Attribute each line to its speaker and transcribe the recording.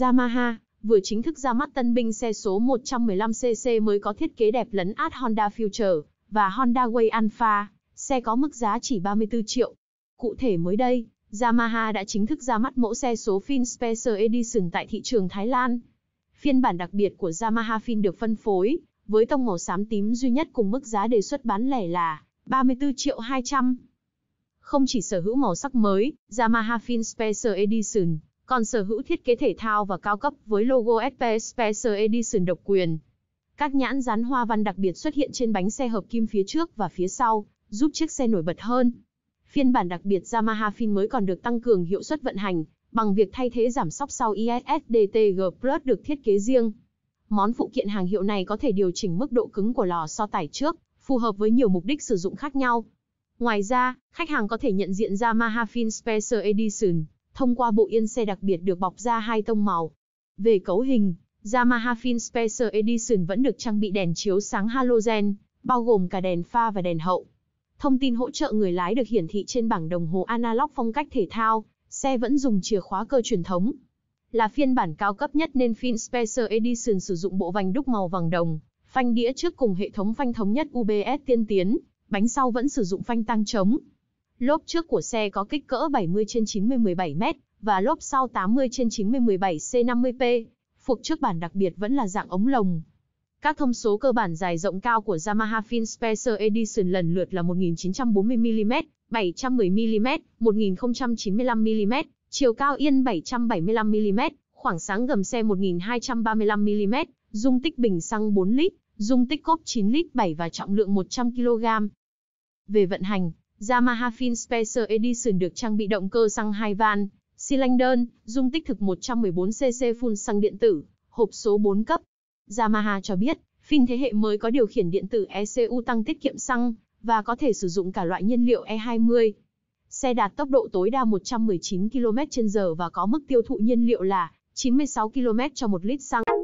Speaker 1: Yamaha vừa chính thức ra mắt tân binh xe số 115cc mới có thiết kế đẹp lấn át Honda Future và Honda Way Alpha, xe có mức giá chỉ 34 triệu. Cụ thể mới đây, Yamaha đã chính thức ra mắt mẫu xe số Fin Special Edition tại thị trường Thái Lan. Phiên bản đặc biệt của Yamaha Fin được phân phối với tông màu xám tím duy nhất cùng mức giá đề xuất bán lẻ là 34 triệu 200. Không chỉ sở hữu màu sắc mới, Yamaha Fin Special Edition còn sở hữu thiết kế thể thao và cao cấp với logo SP Special Edition độc quyền. Các nhãn dán hoa văn đặc biệt xuất hiện trên bánh xe hợp kim phía trước và phía sau, giúp chiếc xe nổi bật hơn. Phiên bản đặc biệt Yamaha Fin mới còn được tăng cường hiệu suất vận hành bằng việc thay thế giảm sóc sau ISSDT-G Plus được thiết kế riêng. Món phụ kiện hàng hiệu này có thể điều chỉnh mức độ cứng của lò xo tải trước, phù hợp với nhiều mục đích sử dụng khác nhau. Ngoài ra, khách hàng có thể nhận diện Yamaha Fin Special Edition thông qua bộ yên xe đặc biệt được bọc ra hai tông màu. Về cấu hình, Yamaha Fin Special Edition vẫn được trang bị đèn chiếu sáng halogen, bao gồm cả đèn pha và đèn hậu. Thông tin hỗ trợ người lái được hiển thị trên bảng đồng hồ analog phong cách thể thao, xe vẫn dùng chìa khóa cơ truyền thống. Là phiên bản cao cấp nhất nên Fin Special Edition sử dụng bộ vành đúc màu vàng đồng, phanh đĩa trước cùng hệ thống phanh thống nhất UBS tiên tiến, bánh sau vẫn sử dụng phanh tăng chống. Lốp trước của xe có kích cỡ 70 trên 90 17m và lốp sau 80 trên 90 17C50P. Phục trước bản đặc biệt vẫn là dạng ống lồng. Các thông số cơ bản dài rộng cao của Yamaha Fin Special Edition lần lượt là 1940mm, 710mm, 1095mm, chiều cao yên 775mm, khoảng sáng gầm xe 1235mm, dung tích bình xăng 4 lít, dung tích cốp 9 lít 7 và trọng lượng 100kg. Về vận hành, Yamaha Fin Special Edition được trang bị động cơ xăng 2 van, xi lanh đơn, dung tích thực 114cc phun xăng điện tử, hộp số 4 cấp. Yamaha cho biết, Fin thế hệ mới có điều khiển điện tử ECU tăng tiết kiệm xăng và có thể sử dụng cả loại nhiên liệu E20. Xe đạt tốc độ tối đa 119 km/h và có mức tiêu thụ nhiên liệu là 96 km cho 1 lít xăng.